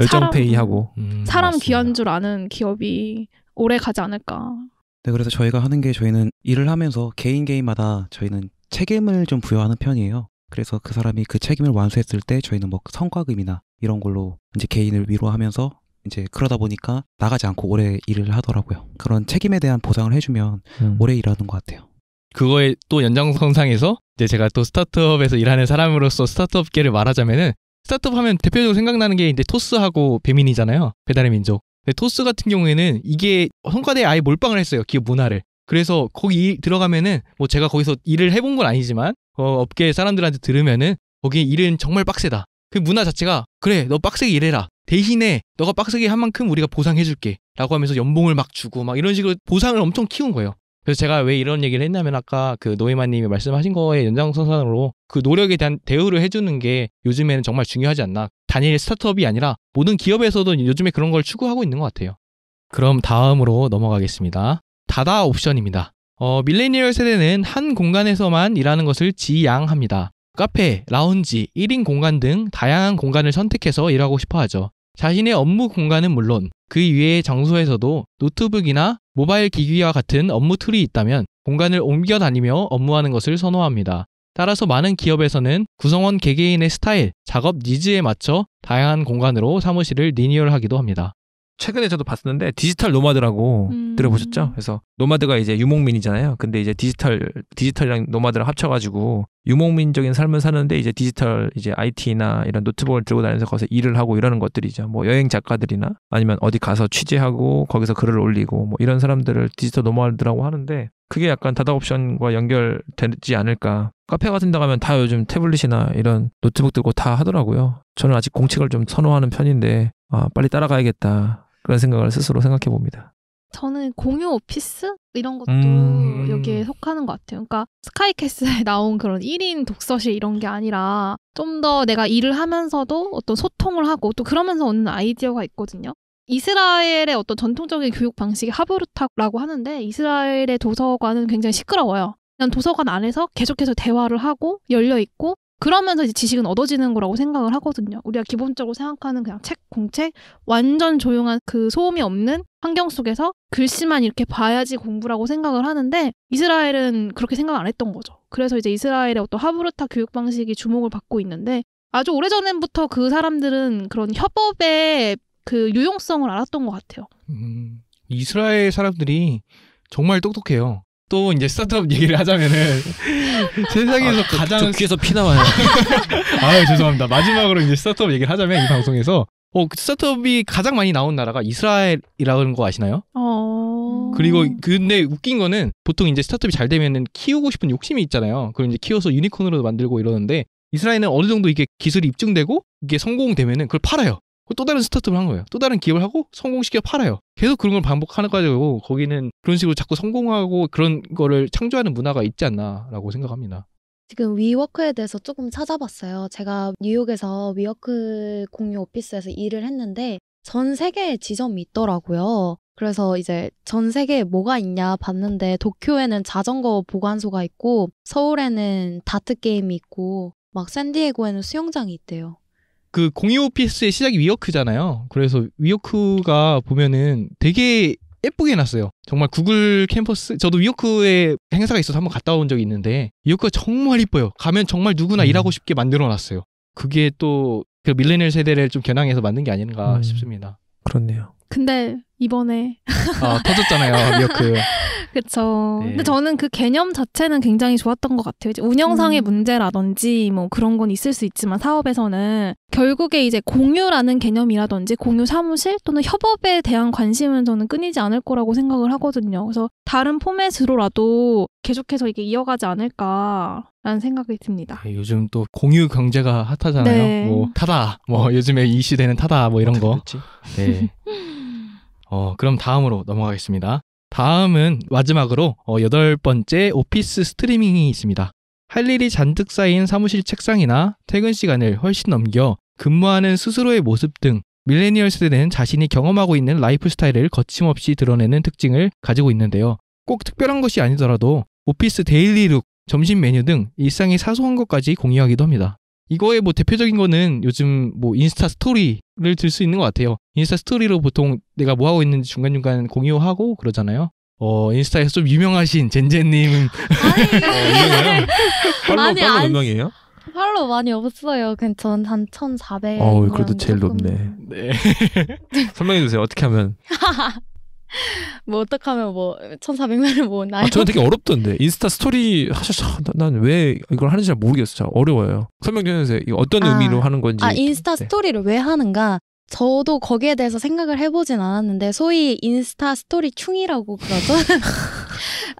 열정페이하고 사람, 음, 사람 귀한 줄 아는 기업이 오래 가지 않을까. 네, 그래서 저희가 하는 게 저희는 일을 하면서 개인 개인마다 저희는 책임을 좀 부여하는 편이에요. 그래서 그 사람이 그 책임을 완수했을 때 저희는 뭐 성과금이나 이런 걸로 이제 개인을 위로하면서 이제 그러다 보니까 나가지 않고 오래 일을 하더라고요. 그런 책임에 대한 보상을 해주면 음. 오래 일하는 것 같아요. 그거에 또 연장선상에서 이제 제가 또 스타트업에서 일하는 사람으로서 스타트업계를 말하자면은 스타트업 하면 대표적으로 생각나는 게 이제 토스하고 배민이잖아요. 배달의 민족. 근데 토스 같은 경우에는 이게 성과대에 아예 몰빵을 했어요. 기업 문화를. 그래서 거기 들어가면은 뭐 제가 거기서 일을 해본 건 아니지만 어, 업계 사람들한테 들으면은 거기 일은 정말 빡세다. 그 문화 자체가 그래 너 빡세게 일해라. 대신에 너가 빡세게 한 만큼 우리가 보상해줄게. 라고 하면서 연봉을 막 주고 막 이런 식으로 보상을 엄청 키운 거예요. 그래서 제가 왜 이런 얘기를 했냐면 아까 그노이마님이 말씀하신 거에 연장선상으로 그 노력에 대한 대우를 해주는 게 요즘에는 정말 중요하지 않나. 단일 스타트업이 아니라 모든 기업에서도 요즘에 그런 걸 추구하고 있는 것 같아요. 그럼 다음으로 넘어가겠습니다. 다다 옵션입니다. 어, 밀레니얼 세대는 한 공간에서만 일하는 것을 지양합니다. 카페, 라운지, 1인 공간 등 다양한 공간을 선택해서 일하고 싶어 하죠. 자신의 업무 공간은 물론 그 위에 장소에서도 노트북이나 모바일 기기와 같은 업무 툴이 있다면 공간을 옮겨 다니며 업무하는 것을 선호합니다. 따라서 많은 기업에서는 구성원 개개인의 스타일, 작업 니즈에 맞춰 다양한 공간으로 사무실을 리뉴얼하기도 합니다. 최근에 저도 봤었는데 디지털 노마드라고 음. 들어보셨죠? 그래서 노마드가 이제 유목민이잖아요. 근데 이제 디지털 디지털이랑 노마드를 합쳐가지고 유목민적인 삶을 사는데 이제 디지털 이제 IT나 이런 노트북을 들고 다니면서 거기서 일을 하고 이러는 것들이죠. 뭐 여행 작가들이나 아니면 어디 가서 취재하고 거기서 글을 올리고 뭐 이런 사람들을 디지털 노마드라고 하는데 그게 약간 다다 옵션과 연결되지 않을까. 카페 같은 데 가면 다 요즘 태블릿이나 이런 노트북 들고 다 하더라고요. 저는 아직 공책을 좀 선호하는 편인데 아, 빨리 따라가야겠다. 그런 생각을 스스로 생각해 봅니다. 저는 공유 오피스 이런 것도 음... 여기에 속하는 것 같아요. 그러니까 스카이캐슬에 나온 그런 1인 독서실 이런 게 아니라 좀 더 내가 일을 하면서도 어떤 소통을 하고 또 그러면서 얻는 아이디어가 있거든요. 이스라엘의 어떤 전통적인 교육 방식이 하브루타라고 하는데 이스라엘의 도서관은 굉장히 시끄러워요. 그냥 도서관 안에서 계속해서 대화를 하고 열려 있고 그러면서 이제 지식은 얻어지는 거라고 생각을 하거든요. 우리가 기본적으로 생각하는 그냥 책, 공책, 완전 조용한 그 소음이 없는 환경 속에서 글씨만 이렇게 봐야지 공부라고 생각을 하는데 이스라엘은 그렇게 생각 안 했던 거죠. 그래서 이제 이스라엘의 어떤 하브루타 교육 방식이 주목을 받고 있는데 아주 오래전부터 그 사람들은 그런 협업의 그 유용성을 알았던 것 같아요. 음, 이스라엘 사람들이 정말 똑똑해요. 또 이제 스타트업 얘기를 하자면은 세상에서 아, 그 가장 저, 저 귀에서 피 나와요. 아 죄송합니다. 마지막으로 이제 스타트업 얘기를 하자면 이 방송에서 어 그 스타트업이 가장 많이 나온 나라가 이스라엘이라는 거 아시나요? 어... 그리고 근데 웃긴 거는 보통 이제 스타트업이 잘 되면은 키우고 싶은 욕심이 있잖아요. 그럼 이제 키워서 유니콘으로 만들고 이러는데 이스라엘은 어느 정도 이게 기술이 입증되고 이게 성공되면은 그걸 팔아요. 또 다른 스타트업을 한 거예요. 또 다른 기업을 하고 성공시켜 팔아요. 계속 그런 걸 반복하는 거고 거기는 그런 식으로 자꾸 성공하고 그런 거를 창조하는 문화가 있지 않나라고 생각합니다. 지금 위워크에 대해서 조금 찾아봤어요. 제가 뉴욕에서 위워크 공유 오피스에서 일을 했는데 전 세계에 지점이 있더라고요. 그래서 이제 전 세계에 뭐가 있냐 봤는데 도쿄에는 자전거 보관소가 있고 서울에는 다트 게임이 있고 막 샌디에고에는 수영장이 있대요. 그 공유 오 피스의 시작이 위어크잖아요. 그래서 위어크가 보면은 되게 예쁘게 해놨어요. 정말 구글 캠퍼스 저도 위어크에 행사가 있어서 한번 갔다 온 적이 있는데 위어크가 정말 이뻐요. 가면 정말 누구나 음. 일하고 싶게 만들어놨어요. 그게 또그 밀레니얼 세대를 좀 겨냥해서 만든 게 아닌가 음. 싶습니다. 그렇네요. 근데 이번에 아, 터졌잖아요 미어크. 그렇 네. 근데 저는 그 개념 자체는 굉장히 좋았던 것 같아요. 이제 운영상의 음. 문제라든지 뭐 그런 건 있을 수 있지만 사업에서는 결국에 이제 공유라는 개념이라든지 공유 사무실 또는 협업에 대한 관심은 저는 끊이지 않을 거라고 생각을 하거든요. 그래서 다른 포맷으로라도 계속해서 이게 이어가지 않을까 라는 생각이 듭니다. 네, 요즘 또 공유 경제가 핫하잖아요. 네. 뭐 타다, 뭐 요즘에 이 시대는 타다, 뭐 이런 거. 네. 어, 그럼 다음으로 넘어가겠습니다. 다음은 마지막으로 어, 여덟 번째 오피스 스트리밍이 있습니다. 할 일이 잔뜩 쌓인 사무실 책상이나 퇴근 시간을 훨씬 넘겨 근무하는 스스로의 모습 등 밀레니얼 세대는 자신이 경험하고 있는 라이프 스타일을 거침없이 드러내는 특징을 가지고 있는데요. 꼭 특별한 것이 아니더라도 오피스 데일리 룩, 점심 메뉴 등 일상의 사소한 것까지 공유하기도 합니다. 이거의 뭐 대표적인 거는 요즘 뭐 인스타 스토리를 들 수 있는 것 같아요. 인스타 스토리로 보통 내가 뭐 하고 있는지 중간중간 공유하고 그러잖아요. 어 인스타에서 좀 유명하신 젠젠님 아니, 팔로 어, 아니, 팔로 몇 명이에요? 팔로 많이 없어요. 그전 1,400. 어, 그래도 제일 조금... 높네. 네. 설명해 주세요. 어떻게 하면 뭐 어떡하면 뭐 1,400만을 모은나요 아, 저는 되게 어렵던데 인스타 스토리 사실 난왜 이걸 하는지 잘 모르겠어요. 어려워요. 설명 좀 해주세요. 이거 어떤 아, 의미로 하는 건지. 아 인스타 네. 스토리를 왜 하는가? 저도 거기에 대해서 생각을 해보진 않았는데 소위 인스타 스토리 충이라고 그러죠.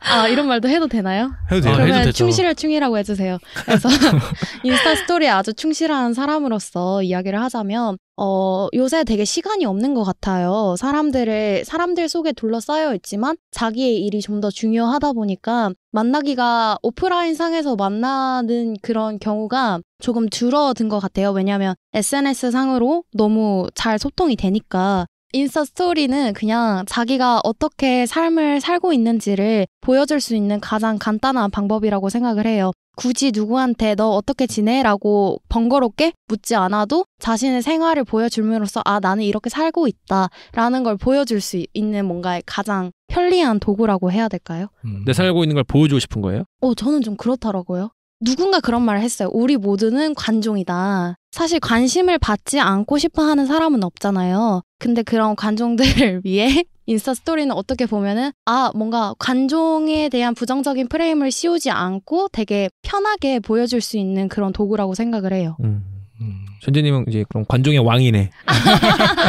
아 이런 말도 해도 되나요? 해도 돼요. 아, 그러면 해도 충실을 충이라고 해주세요. 그래서 인스타 스토리에 아주 충실한 사람으로서 이야기를 하자면 어, 요새 되게 시간이 없는 것 같아요. 사람들을, 사람들 속에 둘러싸여 있지만 자기의 일이 좀 더 중요하다 보니까 만나기가 오프라인 상에서 만나는 그런 경우가 조금 줄어든 것 같아요. 왜냐하면 SNS 상으로 너무 잘 소통이 되니까 인스타 스토리는 그냥 자기가 어떻게 삶을 살고 있는지를 보여줄 수 있는 가장 간단한 방법이라고 생각을 해요. 굳이 누구한테 너 어떻게 지내? 라고 번거롭게 묻지 않아도 자신의 생활을 보여줌으로써 아, 나는 이렇게 살고 있다. 라는 걸 보여줄 수 있는 뭔가 가장 편리한 도구라고 해야 될까요? 음, 내 살고 있는 걸 보여주고 싶은 거예요? 어, 저는 좀 그렇더라고요. 누군가 그런 말을 했어요. 우리 모두는 관종이다. 사실 관심을 받지 않고 싶어 하는 사람은 없잖아요. 근데 그런 관종들을 위해 인스타 스토리는 어떻게 보면은, 아, 뭔가 관종에 대한 부정적인 프레임을 씌우지 않고 되게 편하게 보여줄 수 있는 그런 도구라고 생각을 해요. 음. 음. 현재님은 이제 그럼 관종의 왕이네.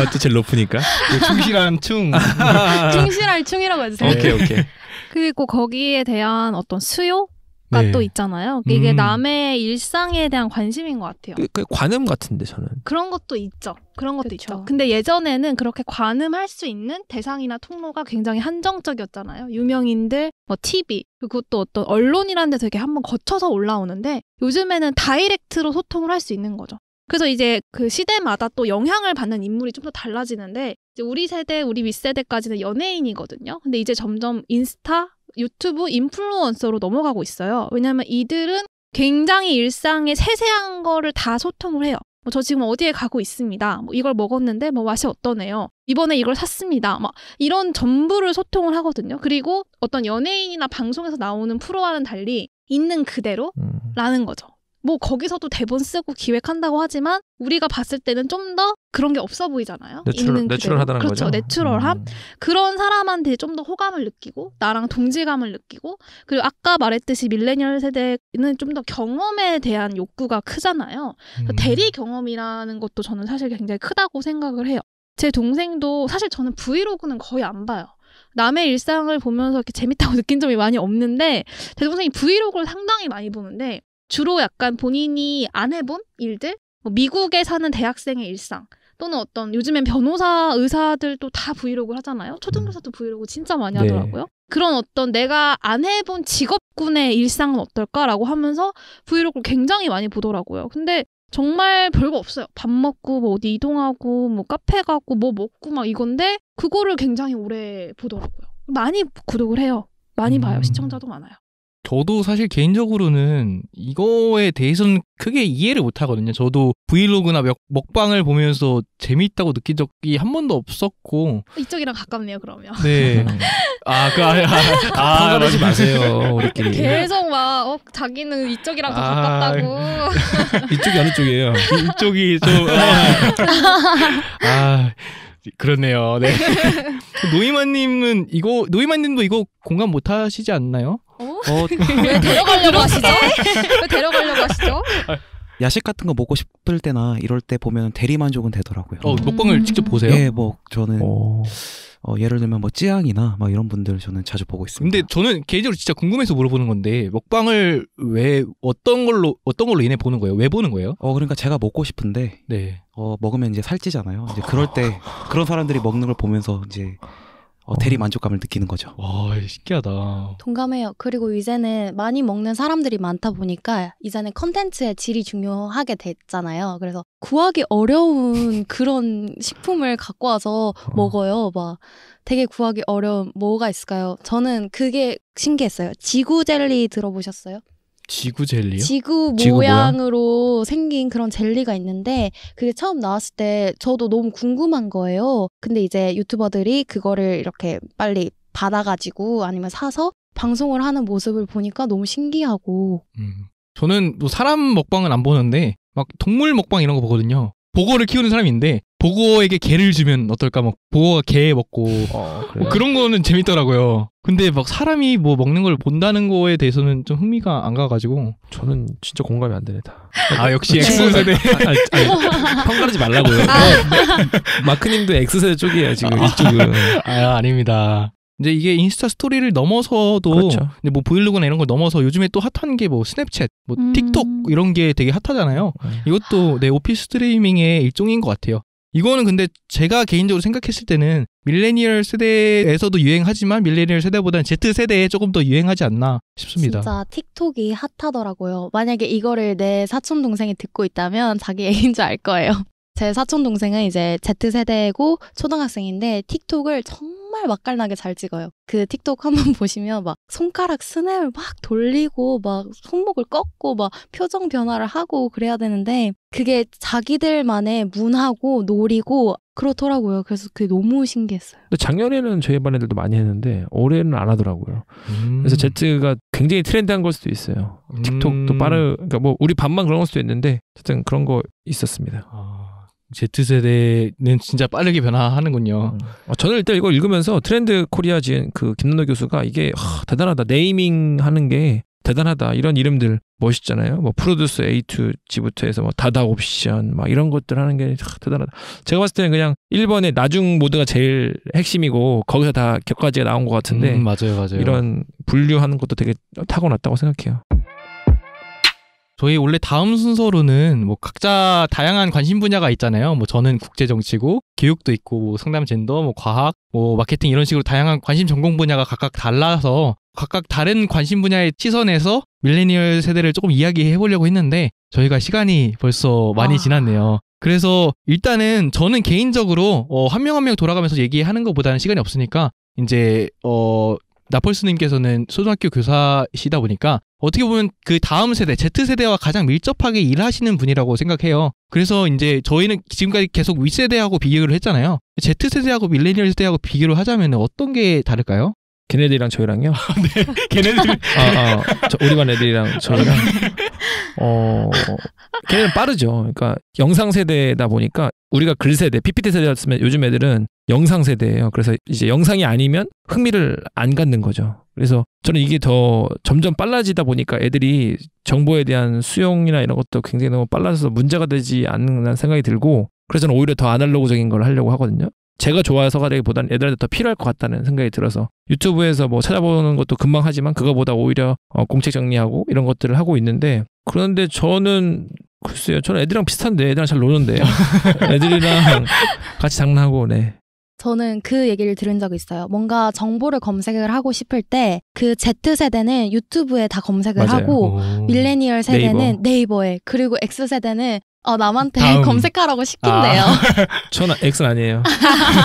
어째 제일 아, 높으니까. 충실한 충. 충실한 충이라고 해주세요. 오케이, 오케이. 그리고 거기에 대한 어떤 수요? 네. 또 있잖아요. 이게 음. 남의 일상에 대한 관심인 것 같아요. 그, 그 관음 같은데 저는 그런 것도 있죠. 그런 것도 그쵸. 있죠. 근데 예전에는 그렇게 관음할 수 있는 대상이나 통로가 굉장히 한정적이었잖아요. 유명인들, 뭐 TV, 그것도 어떤 언론이라는 데서 이렇게 한번 거쳐서 올라오는데 요즘에는 다이렉트로 소통을 할 수 있는 거죠. 그래서 이제 그 시대마다 또 영향을 받는 인물이 좀 더 달라지는데 우리 세대, 우리 윗세대까지는 연예인이거든요. 근데 이제 점점 인스타 유튜브 인플루언서로 넘어가고 있어요. 왜냐하면 이들은 굉장히 일상의 세세한 거를 다 소통을 해요. 뭐 저 지금 어디에 가고 있습니다. 뭐 이걸 먹었는데 뭐 맛이 어떠네요. 이번에 이걸 샀습니다. 막 이런 전부를 소통을 하거든요. 그리고 어떤 연예인이나 방송에서 나오는 프로와는 달리 있는 그대로라는 음. 거죠. 뭐 거기서도 대본 쓰고 기획한다고 하지만 우리가 봤을 때는 좀 더 그런 게 없어 보이잖아요. 내추럴, 내추럴하다는 그렇죠, 거죠. 내추럴함. 음. 그런 사람한테 좀 더 호감을 느끼고 나랑 동질감을 느끼고 그리고 아까 말했듯이 밀레니얼 세대는 좀 더 경험에 대한 욕구가 크잖아요. 음. 대리 경험이라는 것도 저는 사실 굉장히 크다고 생각을 해요. 제 동생도 사실 저는 브이로그는 거의 안 봐요. 남의 일상을 보면서 이렇게 재밌다고 느낀 점이 많이 없는데 제 동생이 브이로그를 상당히 많이 보는데 주로 약간 본인이 안 해본 일들? 뭐 미국에 사는 대학생의 일상. 또는 어떤 요즘엔 변호사 의사들도 다 브이로그 를 하잖아요. 초등교사도 브이로그 진짜 많이 네. 하더라고요. 네. 그런 어떤 내가 안 해본 직업군의 일상은 어떨까라고 하면서 브이로그를 굉장히 많이 보더라고요. 근데 정말 별거 없어요. 밥 먹고 뭐 어디 이동하고 뭐 카페 가고 뭐 먹고 막 이건데 그거를 굉장히 오래 보더라고요. 많이 구독을 해요. 많이 봐요. 음. 시청자도 많아요. 저도 사실 개인적으로는 이거에 대해서는 크게 이해를 못 하거든요. 저도 브이로그나 먹방을 보면서 재미있다고 느낀 적이 한 번도 없었고 이쪽이랑 가깝네요. 그러면 네. 아, 그, 아, 아, 아, 아 그러지 마세요. 우리끼리 계속 막 어, 자기는 이쪽이랑 더 아, 가깝다고 이쪽이 어느 쪽이에요? 이쪽이 좀 아, 아 그렇네요. 네. 노이만님은 이거 노이만님도 이거 공감 못 하시지 않나요? 어? 어? 어? 왜 데려가려고 하시죠? 왜 데려가려고 하시죠? 야식 같은 거 먹고 싶을 때나 이럴 때 보면 대리 만족은 되더라고요. 어, 먹방을 음. 직접 보세요? 예, 뭐 저는 오. 어. 어, 예를 들면 뭐 찌양이나 막 이런 분들 저는 자주 보고 있습니다. 근데 저는 개인적으로 진짜 궁금해서 물어보는 건데 먹방을 왜 어떤 걸로 어떤 걸로 인해 보는 거예요? 왜 보는 거예요? 어, 그러니까 제가 먹고 싶은데 네. 어, 먹으면 이제 살찌잖아요. 이제 그럴 때 그런 사람들이 먹는 걸 보면서 이제 어, 대리 만족감을 느끼는 거죠. 와 신기하다. 동감해요. 그리고 이제는 많이 먹는 사람들이 많다 보니까 이제는 컨텐츠의 질이 중요하게 됐잖아요. 그래서 구하기 어려운 그런 식품을 갖고 와서 어. 먹어요. 막 되게 구하기 어려운 뭐가 있을까요? 저는 그게 신기했어요. 지구 젤리 들어보셨어요? 지구 젤리요? 지구, 모양으로 모양? 생긴 그런 젤리가 있는데 그게 처음 나왔을 때 저도 너무 궁금한 거예요. 근데 이제 유튜버들이 그거를 이렇게 빨리 받아가지고 아니면 사서 방송을 하는 모습을 보니까 너무 신기하고. 음. 저는 뭐 사람 먹방은 안 보는데 막 동물 먹방 이런 거 보거든요. 보거를 키우는 사람인데 보고에게 개를 주면 어떨까 막 보고가 개 먹고 어, 뭐 그런 거는 재밌더라고요. 근데 막 사람이 뭐 먹는 걸 본다는 거에 대해서는 좀 흥미가 안 가가지고 저는 진짜 공감이 안 되네 다. 아 역시 X 세대. 평가하지 말라고요. 아. 네. 마크님도 X 세대 쪽이에요 지금 아, 이쪽은. 아 아닙니다. 이제 이게 인스타 스토리를 넘어서도 그렇죠. 이제 뭐 브이로그나 이런 걸 넘어서 요즘에 또 핫한 게 뭐 스냅챗, 뭐 음. 틱톡 이런 게 되게 핫하잖아요. 음. 이것도 내 오피스 트레이밍의 일종인 것 같아요. 이거는 근데 제가 개인적으로 생각했을 때는 밀레니얼 세대에서도 유행하지만 밀레니얼 세대보다는 Z 세대에 조금 더 유행하지 않나 싶습니다. 진짜 틱톡이 핫하더라고요. 만약에 이거를 내 사촌 동생이 듣고 있다면 자기 애인 줄 알 거예요. 제 사촌 동생은 이제 Z 세대고 초등학생인데 틱톡을 정말 정말 맛깔나게 잘 찍어요. 그 틱톡 한번 보시면 막 손가락 스냅을 막 돌리고 막 손목을 꺾고 막 표정 변화를 하고 그래야 되는데 그게 자기들만의 문화고 놀이고 그렇더라고요. 그래서 그게 너무 신기했어요. 근데 작년에는 저희 반 애들도 많이 했는데 올해는 안 하더라고요. 음. 그래서 제트가 굉장히 트렌드한 걸 수도 있어요. 틱톡도 음. 빠르, 그러니까 뭐 우리 반만 그런 걸 수도 있는데 어쨌든 그런 거 있었습니다. 아. Z세대는 진짜 빠르게 변화하는군요. 음. 어, 저는 일단 이걸 읽으면서 트렌드 코리아 지은 그 김남도 교수가 이게 하, 대단하다. 네이밍 하는 게 대단하다. 이런 이름들 멋있잖아요. 뭐 프로듀스 A2 지부터 해서 뭐 다다 옵션 막 이런 것들 하는 게 하, 대단하다. 제가 봤을 때는 그냥 1번에 나중 모드가 제일 핵심이고 거기서 다 격가지가 나온 것 같은데 음, 맞아요, 맞아요. 이런 분류하는 것도 되게 타고났다고 생각해요. 저희 원래 다음 순서로는 뭐 각자 다양한 관심 분야가 있잖아요. 뭐 저는 국제 정치고 교육도 있고 뭐 상담 젠더, 뭐 과학, 뭐 마케팅 이런 식으로 다양한 관심 전공 분야가 각각 달라서 각각 다른 관심 분야의 시선에서 밀레니얼 세대를 조금 이야기해 보려고 했는데 저희가 시간이 벌써 많이 아. 지났네요. 그래서 일단은 저는 개인적으로 어, 한 명 한 명 돌아가면서 얘기하는 것보다는 시간이 없으니까 이제 어 나폴스님께서는 초등학교 교사시다 보니까 어떻게 보면 그 다음 세대, Z세대와 가장 밀접하게 일하시는 분이라고 생각해요. 그래서 이제 저희는 지금까지 계속 윗세대하고 비교를 했잖아요. Z세대하고 밀레니얼 세대하고 비교를 하자면 어떤 게 다를까요? 걔네들이랑 저희랑요? 네, 걔네들. 아, 아 저, 우리 반 애들이랑 저희랑. 어, 걔네는 빠르죠. 그러니까 영상 세대다 보니까 우리가 글 세대, PPT 세대였으면 요즘 애들은 영상 세대예요. 그래서 이제 영상이 아니면 흥미를 안 갖는 거죠. 그래서 저는 이게 더 점점 빨라지다 보니까 애들이 정보에 대한 수용이나 이런 것도 굉장히 너무 빨라져서 문제가 되지 않는 생각이 들고 그래서 저는 오히려 더 아날로그적인 걸 하려고 하거든요. 제가 좋아서가 되기보단 애들한테 더 필요할 것 같다는 생각이 들어서 유튜브에서 뭐 찾아보는 것도 금방 하지만 그거보다 오히려 어 공책 정리하고 이런 것들을 하고 있는데 그런데 저는 글쎄요 저는 애들이랑 비슷한데 애들이랑 잘 노는데 애들이랑 같이 장난하고 네 저는 그 얘기를 들은 적이 있어요. 뭔가 정보를 검색을 하고 싶을 때 그 Z세대는 유튜브에 다 검색을 맞아요. 하고 오. 밀레니얼 세대는 네이버. 에 그리고 X세대는 어, 남한테 다음. 검색하라고 시킨대요. 아. 저는 x 아니에요.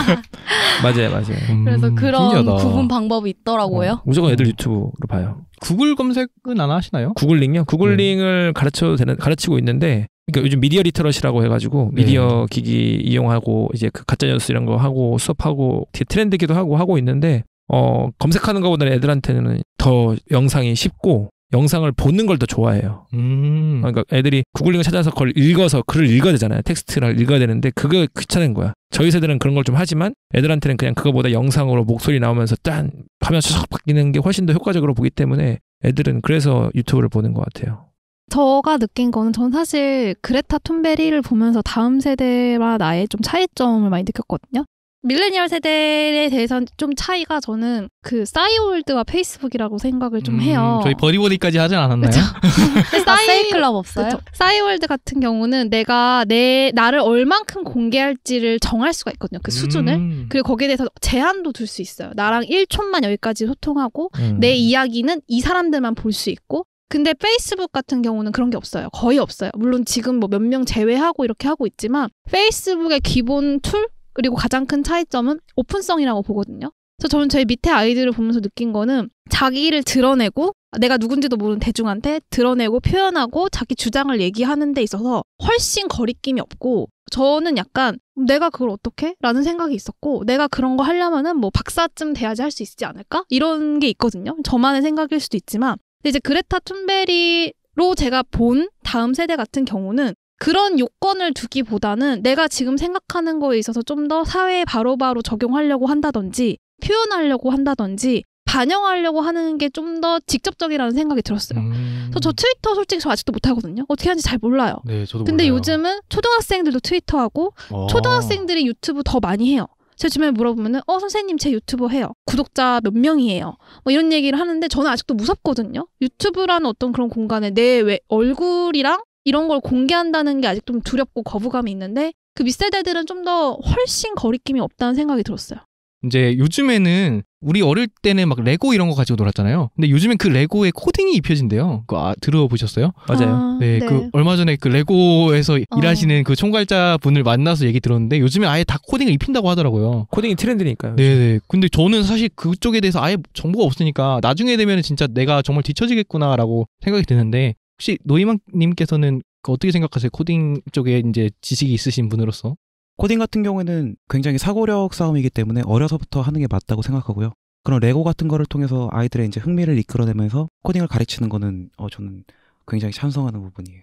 맞아요, 맞아요. 음, 그래서 그런 신기하다. 구분 방법이 있더라고요. 어, 무조건 애들 유튜브로 봐요. 구글 검색은 안 하시나요? 구글링요? 구글링을 음. 네. 가르쳐 되는, 가르치고 있는데 그러니까 요즘 미디어 리터러시라고 해가지고 네. 미디어 네. 기기 이용하고 이제 그 가짜 뉴스 이런 거 하고 수업하고 트렌드기도 하고 하고 있는데 어 검색하는 것보다는 애들한테는 더 영상이 쉽고 영상을 보는 걸 더 좋아해요. 음. 그러니까 애들이 구글링을 찾아서 그걸 읽어서 글을 읽어야 되잖아요. 텍스트를 읽어야 되는데 그게 귀찮은 거야. 저희 세대는 그런 걸 좀 하지만 애들한테는 그냥 그거보다 영상으로 목소리 나오면서 짠 하면 촥 바뀌는 게 훨씬 더 효과적으로 보기 때문에 애들은 그래서 유튜브를 보는 것 같아요. 저가 느낀 거는 전 사실 그레타 툰베리를 보면서 다음 세대와 나의 좀 차이점을 많이 느꼈거든요. 밀레니얼 세대에 대해서는 좀 차이가 저는 그 싸이월드와 페이스북이라고 생각을 좀 음, 해요. 저희 버디버디까지 하진 않았나요? 아, 싸이 아, 클럽 없어요? 싸이월드 같은 경우는 내가 내 나를 얼만큼 공개할지를 정할 수가 있거든요. 그 수준을. 음. 그리고 거기에 대해서 제한도 둘 수 있어요. 나랑 1초만 여기까지 소통하고 음. 내 이야기는 이 사람들만 볼 수 있고 근데 페이스북 같은 경우는 그런 게 없어요. 거의 없어요. 물론 지금 뭐 몇 명 제외하고 이렇게 하고 있지만 페이스북의 기본 툴 그리고 가장 큰 차이점은 오픈성이라고 보거든요. 그래서 저는 제 밑에 아이들을 보면서 느낀 거는 자기를 드러내고 아, 내가 누군지도 모르는 대중한테 드러내고 표현하고 자기 주장을 얘기하는 데 있어서 훨씬 거리낌이 없고 저는 약간 내가 그걸 어떻게? 라는 생각이 있었고 내가 그런 거 하려면은 뭐 박사쯤 돼야지 할 수 있지 않을까? 이런 게 있거든요. 저만의 생각일 수도 있지만 근데 이제 그레타 툰베리로 제가 본 다음 세대 같은 경우는 그런 요건을 두기보다는 내가 지금 생각하는 거에 있어서 좀 더 사회에 바로바로 적용하려고 한다든지 표현하려고 한다든지 반영하려고 하는 게 좀 더 직접적이라는 생각이 들었어요. 음... 그래서 저 트위터 솔직히 저 아직도 못 하거든요. 어떻게 하는지 잘 몰라요. 네, 저도 근데 몰라요. 요즘은 초등학생들도 트위터하고 어... 초등학생들이 유튜브 더 많이 해요. 제가 주변에 물어보면은 어 선생님 제유튜브 해요. 구독자 몇 명이에요. 뭐 이런 얘기를 하는데 저는 아직도 무섭거든요. 유튜브라는 어떤 그런 공간에 내왜 얼굴이랑 이런 걸 공개한다는 게 아직 좀 두렵고 거부감이 있는데 그 윗세대들은 좀 더 훨씬 거리낌이 없다는 생각이 들었어요. 이제 요즘에는 우리 어릴 때는 막 레고 이런 거 가지고 놀았잖아요. 근데 요즘엔 그 레고에 코딩이 입혀진대요. 그 아, 들어보셨어요? 맞아요. 아, 네, 네, 그 얼마 전에 그 레고에서 어. 일하시는 그 총괄자 분을 만나서 얘기 들었는데 요즘에 아예 다 코딩을 입힌다고 하더라고요. 코딩이 트렌드니까요. 네, 네. 근데 저는 사실 그쪽에 대해서 아예 정보가 없으니까 나중에 되면 진짜 내가 정말 뒤처지겠구나라고 생각이 드는데 혹시 노이만님께서는 그 어떻게 생각하세요? 코딩 쪽에 이제 지식이 있으신 분으로서? 코딩 같은 경우에는 굉장히 사고력 싸움이기 때문에 어려서부터 하는 게 맞다고 생각하고요. 그런 레고 같은 거를 통해서 아이들의 이제 흥미를 이끌어내면서 코딩을 가르치는 거는 어, 저는 굉장히 찬성하는 부분이에요.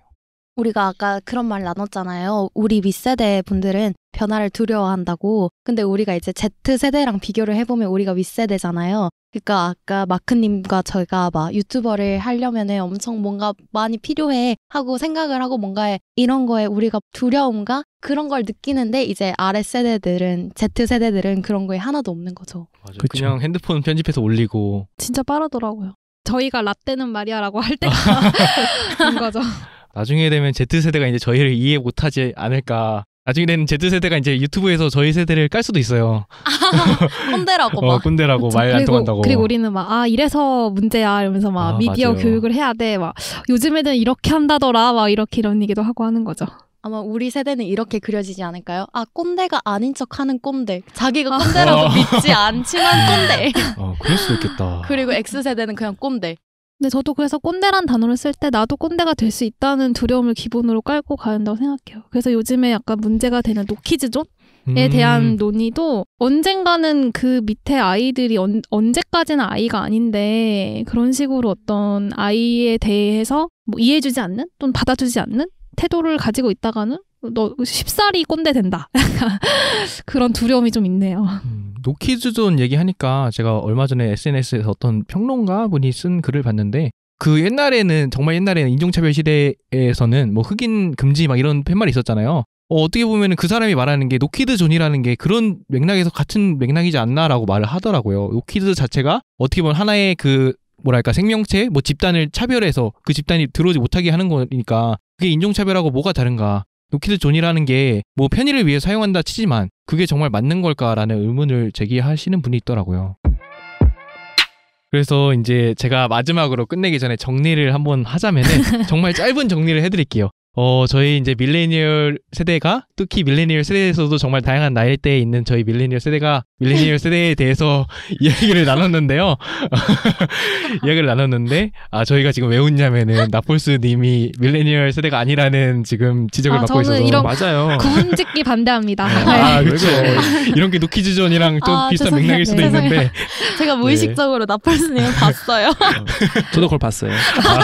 우리가 아까 그런 말 나눴잖아요. 우리 윗세대 분들은 변화를 두려워한다고. 근데 우리가 이제 Z세대랑 비교를 해보면 우리가 윗세대잖아요. 그러니까 아까 마크님과 저희가 막 유튜버를 하려면 엄청 뭔가 많이 필요해 하고 생각을 하고 뭔가 이런 거에 우리가 두려움과 그런 걸 느끼는데 이제 아랫세대들은 Z세대들은 그런 거에 하나도 없는 거죠. 맞아요. 그쵸. 그냥 핸드폰 편집해서 올리고. 진짜 빠르더라고요. 저희가 라떼는 말이야라고 할 때가 온 거죠. 나중에 되면 Z세대가 이제 저희를 이해 못하지 않을까. 나중에 되면 Z세대가 이제 유튜브에서 저희 세대를 깔 수도 있어요. 꼰대라고 어, 막. 어, 꼰대라고 말안 통한다고. 그리고 우리는 막, 아, 이래서 문제야. 이러면서 막 아, 미디어 맞아요. 교육을 해야 돼. 막 요즘 에는 이렇게 한다더라. 막 이렇게 이런 얘기도 하고 하는 거죠. 아마 우리 세대는 이렇게 그려지지 않을까요? 아 꼰대가 아닌 척하는 꼰대, 자기가 아. 꼰대라고 믿지 않지만 꼰대. 아 그럴 수도 있겠다. 그리고 X 세대는 그냥 꼰대. 근데 저도 그래서 꼰대란 단어를 쓸 때 나도 꼰대가 될 수 있다는 두려움을 기본으로 깔고 가야 한다고 생각해요. 그래서 요즘에 약간 문제가 되는 노키즈존에 음. 대한 논의도 언젠가는 그 밑에 아이들이 언, 언제까지는 아이가 아닌데 그런 식으로 어떤 아이에 대해서 뭐 이해해주지 않는 또는 받아주지 않는 태도를 가지고 있다가는 너 쉽사리 꼰대 된다. 그런 두려움이 좀 있네요. 음. 노키즈존 얘기하니까 제가 얼마 전에 SNS에서 어떤 평론가 분이 쓴 글을 봤는데 그 옛날에는 정말 옛날에는 인종차별 시대에서는 뭐 흑인 금지 막 이런 팻말이 있었잖아요. 어, 떻게 보면 그 사람이 말하는 게 노키드 존이라는 게 그런 맥락에서 같은 맥락이지 않나라고 말을 하더라고요. 노키드 자체가 어떻게 보면 하나의 그 뭐랄까 생명체 뭐 집단을 차별해서 그 집단이 들어오지 못하게 하는 거니까 그게 인종차별하고 뭐가 다른가 노키드 존이라는 게 뭐 편의를 위해 사용한다 치지만 그게 정말 맞는 걸까라는 의문을 제기하시는 분이 있더라고요. 그래서 이제 제가 마지막으로 끝내기 전에 정리를 한번 하자면은 정말 짧은 정리를 해드릴게요. 어, 저희 이제 밀레니얼 세대가 특히 밀레니얼 세대에서도 정말 다양한 나이대에 있는 저희 밀레니얼 세대가 밀레니얼 세대에 대해서 이야기를 나눴는데요. 이야기를 나눴는데 아 저희가 지금 왜 웃냐면은 나폴스 님이 밀레니얼 세대가 아니라는 지금 지적을 아, 받고 있어서 이런 맞아요. 구분짓기 반대합니다. 네. 네. 아그죠 이런 게 노키즈존이랑 좀 아, 비슷한 죄송해요. 맥락일 수도 네. 있는데 제가 무의식적으로 네. 나폴스 님 봤어요. 어, 저도 그걸 봤어요. 아.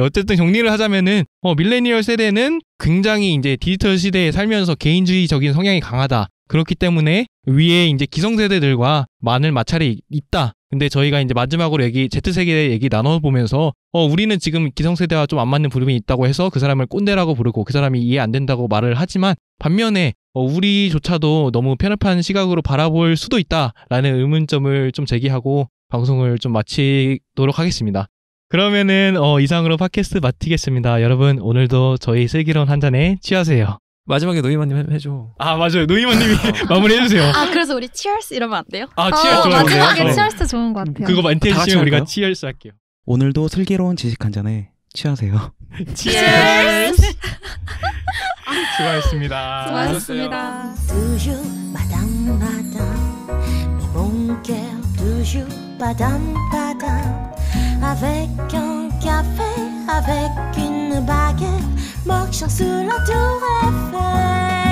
어쨌든 정리를 하자면은 어, 밀레니얼 세대는 굉장히 이제 디지털 시대에 살면서 개인주의적인 성향이 강하다. 그렇기 때문에 위에 이제 기성세대들과 만을 마찰이 있다. 근데 저희가 이제 마지막으로 얘기 z 세의 얘기 나눠보면서 어 우리는 지금 기성세대와 좀 안 맞는 부름이 있다고 해서 그 사람을 꼰대라고 부르고 그 사람이 이해 안 된다고 말을 하지만 반면에 어, 우리조차도 너무 편협한 시각으로 바라볼 수도 있다라는 의문점을 좀 제기하고 방송을 좀 마치도록 하겠습니다. 그러면은 어, 이상으로 팟캐스트 마치겠습니다. 여러분 오늘도 저희 슬기로운 한 잔에 취하세요. 마지막에 노이만님 해줘. 아 맞아요. 노이만님이 마무리 해주세요. 아 그래서 우리 치얼스 이러면 안 돼요? 아 치얼스 어, 좋아 마지막에 어. 치얼스 좋은 것 같아요. 그거 만태시면 우리가 치얼스 할게요. 오늘도 슬기로운 지식 한 잔에 취하세요. 치얼스. 수고하셨습니다. 수고하셨습니다. 두유 마담 마담 매 Avec un café, avec une baguette, marchons sur la tour